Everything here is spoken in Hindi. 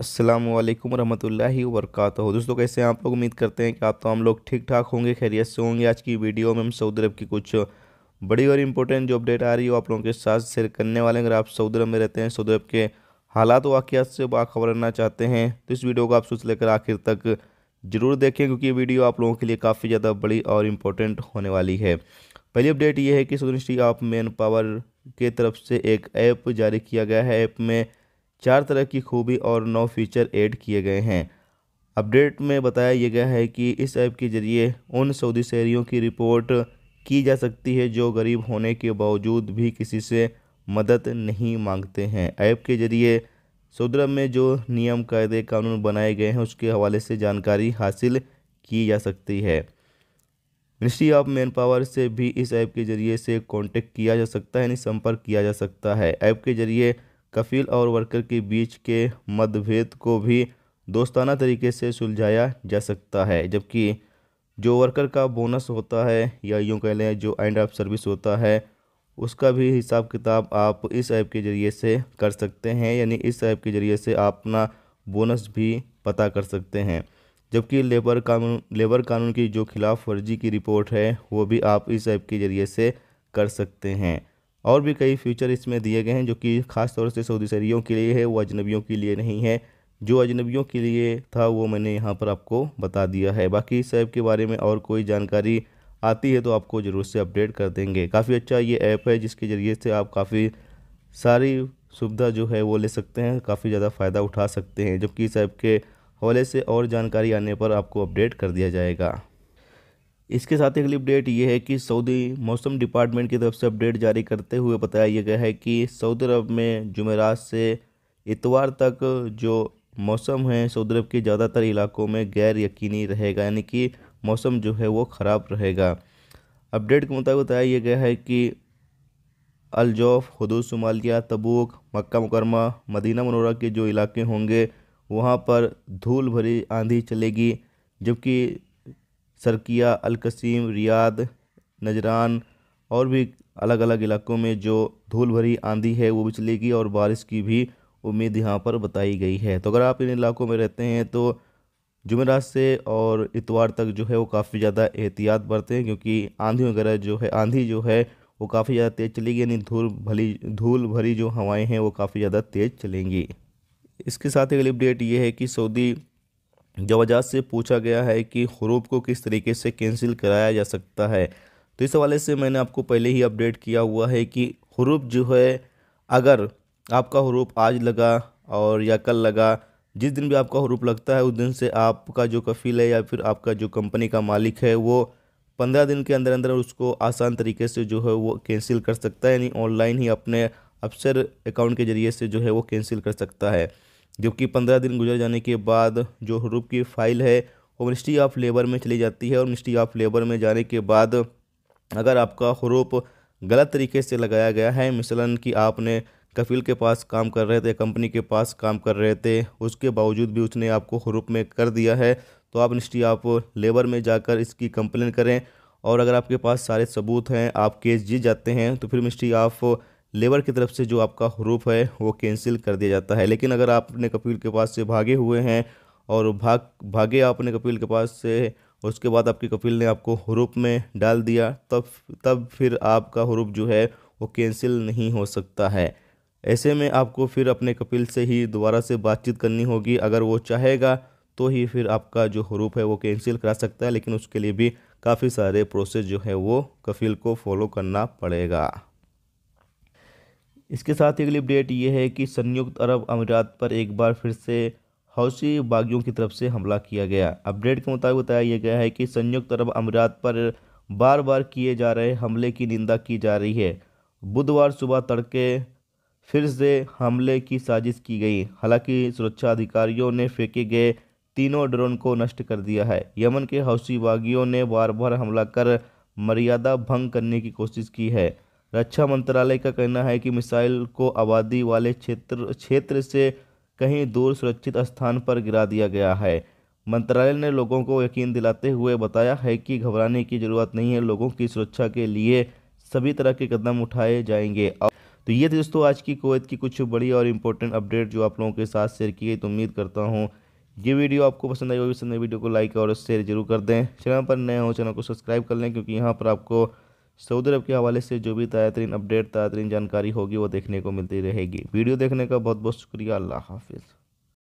अस्सलाम वालेकुम रहमतुल्लाहि दोस्तों कैसे हैं आप लोग उम्मीद करते हैं कि आप तो हम लोग ठीक ठाक होंगे खैरियत से होंगे आज की वीडियो में हम सऊदी अरब की कुछ बड़ी और इम्पोर्टेंट जो अपडेट आ रही है वो आप लोगों के साथ शेयर करने वाले हैं अगर आप सऊदी अरब में रहते हैं सऊदी अरब के हालात वाक़ात से बाखबर रहना चाहते हैं तो इस वीडियो को आप सोच लेकर आखिर तक ज़रूर देखें क्योंकि ये वीडियो आप लोगों के लिए काफ़ी ज़्यादा बड़ी और इम्पोर्टेंट होने वाली है पहली अपडेट ये है कि Saudi institute of man power के तरफ से एक ऐप जारी किया गया है ऐप में चार तरह की खूबी और नौ फीचर ऐड किए गए हैं अपडेट में बताया गया है कि इस ऐप के ज़रिए उन सऊदी शहरीों की रिपोर्ट की जा सकती है जो गरीब होने के बावजूद भी किसी से मदद नहीं मांगते हैं ऐप के ज़रिए सऊदी अरब में जो नियम कायदे कानून बनाए गए हैं उसके हवाले से जानकारी हासिल की जा सकती है मिनिस्ट्री ऑफ मैन पावर से भी इस ऐप के ज़रिए से कांटेक्ट किया जा सकता है यानी संपर्क किया जा सकता है ऐप के ज़रिए कफील और वर्कर के बीच के मतभेद को भी दोस्ताना तरीके से सुलझाया जा सकता है जबकि जो वर्कर का बोनस होता है या यूँ कह लें जो एंड ऑफ सर्विस होता है उसका भी हिसाब किताब आप इस ऐप के ज़रिए से कर सकते हैं यानी इस ऐप के ज़रिए से आप अपना बोनस भी पता कर सकते हैं जबकि लेबर कानून लेबर कानून की जो खिलाफ वर्जी की रिपोर्ट है वो भी आप इस ऐप के ज़रिए से कर सकते हैं और भी कई फीचर इसमें दिए गए हैं जो कि ख़ास तौर से सऊदी सरियों के लिए है वो अजनबियों के लिए नहीं है जो अजनबियों के लिए था वो मैंने यहाँ पर आपको बता दिया है बाकी इस ऐप के बारे में और कोई जानकारी आती है तो आपको ज़रूर से अपडेट कर देंगे काफ़ी अच्छा ये ऐप है जिसके ज़रिए से आप काफ़ी सारी सुविधा जो है वो ले सकते हैं काफ़ी ज़्यादा फ़ायदा उठा सकते हैं जबकि इस ऐप के हवाले से और जानकारी आने पर आपको अपडेट कर दिया जाएगा इसके साथ अगली अपडेट ये है कि सऊदी मौसम डिपार्टमेंट की तरफ से अपडेट जारी करते हुए बताया गया है कि सऊदी अरब में जुमेरात से इतवार तक जो मौसम है सऊदी अरब के ज़्यादातर इलाकों में गैर यकीनी रहेगा यानी कि मौसम जो है वो ख़राब रहेगा अपडेट के मुताबिक बताया गया है कि अलजौफ हदूद शुमालिया तबूक मक्का मुकरमा मदीना मनोरा के जो इलाके होंगे वहाँ पर धूल भरी आंधी चलेगी जबकि सरकिया अलकसीम रियाद नजरान और भी अलग अलग इलाकों में जो धूल भरी आंधी है वो भी चलेगी और बारिश की भी उम्मीद यहाँ पर बताई गई है तो अगर आप इन इलाकों में रहते हैं तो जुमेरात से और इतवार तक जो है वो काफ़ी ज़्यादा एहतियात बरतें क्योंकि आंधी वगैरह जो है आंधी जो है वो काफ़ी ज़्यादा तेज़ चलेगी यानी धूल भली धूल भरी जो हवाएं हैं वो काफ़ी ज़्यादा तेज़ चलेंगी इसके साथ अगली अपडेट ये है कि सऊदी जवाजा से पूछा गया है कि हरूप को किस तरीके से कैंसिल कराया जा सकता है तो इस हवाले से मैंने आपको पहले ही अपडेट किया हुआ है कि हरूप जो है अगर आपका हरूप आज लगा और या कल लगा जिस दिन भी आपका हरूप लगता है उस दिन से आपका जो कफील है या फिर आपका जो कंपनी का मालिक है वो पंद्रह दिन के अंदर अंदर उसको आसान तरीके से जो है वो कैंसिल कर सकता है यानी ऑनलाइन ही अपने अफसर अकाउंट के ज़रिए से जो है वो कैंसिल कर सकता है जबकि पंद्रह दिन गुजर जाने के बाद जो हरूप की फाइल है वो मिनिस्ट्री ऑफ लेबर में चली जाती है और मिनिस्ट्री ऑफ लेबर में जाने के बाद अगर आपका हरूप गलत तरीके से लगाया गया है मिसलन कि आपने कफिल के पास काम कर रहे थे कंपनी के पास काम कर रहे थे उसके बावजूद भी उसने आपको हरूप में कर दिया है तो आप मिनिस्ट्री ऑफ लेबर में जाकर इसकी कंप्लेन करें और अगर आपके पास सारे सबूत हैं आप केस जीत जाते हैं तो फिर मिनिस्ट्री ऑफ लेबर की तरफ से जो आपका हरूफ है वो कैंसिल कर दिया जाता है लेकिन अगर आपने कपिल के पास से भागे हुए हैं और भाग भागे आपने कपिल के पास से उसके बाद आपके कपिल ने आपको हरूप में डाल दिया तब तब फिर आपका हरूप जो है वो कैंसिल नहीं हो सकता है ऐसे में आपको फिर अपने कपिल से ही दोबारा से बातचीत करनी होगी अगर वो चाहेगा तो ही फिर आपका जो हरूप है वो कैंसिल करा सकता है लेकिन उसके लिए भी काफ़ी सारे प्रोसेस जो है वो कफिल को फॉलो करना पड़ेगा इसके साथ ही अगली अपडेट ये है कि संयुक्त अरब अमीरात पर एक बार फिर से हौसी बागियों की तरफ से हमला किया गया अपडेट के मुताबिक बताया गया है कि संयुक्त अरब अमीरात पर बार बार किए जा रहे हमले की निंदा की जा रही है बुधवार सुबह तड़के फिर से हमले की साजिश की गई हालांकि सुरक्षा अधिकारियों ने फेंके गए तीनों ड्रोन को नष्ट कर दिया है यमन के हौसी बागियों ने बार बार हमला कर मर्यादा भंग करने की कोशिश की है रक्षा मंत्रालय का कहना है कि मिसाइल को आबादी वाले क्षेत्र क्षेत्र से कहीं दूर सुरक्षित स्थान पर गिरा दिया गया है मंत्रालय ने लोगों को यकीन दिलाते हुए बताया है कि घबराने की ज़रूरत नहीं है लोगों की सुरक्षा के लिए सभी तरह के कदम उठाए जाएंगे तो ये थी दोस्तों आज की कोवैत की कुछ बड़ी और इम्पोर्टेंट अपडेट जो आप लोगों के साथ शेयर की गई तो उम्मीद करता हूँ ये वीडियो आपको पसंद आई होगी पसंद वीडियो को लाइक और शेयर जरूर कर दें चैनल पर नए हो चैनल को सब्सक्राइब कर लें क्योंकि यहाँ पर आपको सऊदी अरब के हवाले से जो भी ताज़ा तरीन अपडेट ताज़ा तरीन जानकारी होगी वो देखने को मिलती रहेगी वीडियो देखने का बहुत बहुत शुक्रिया अल्लाह हाफिज़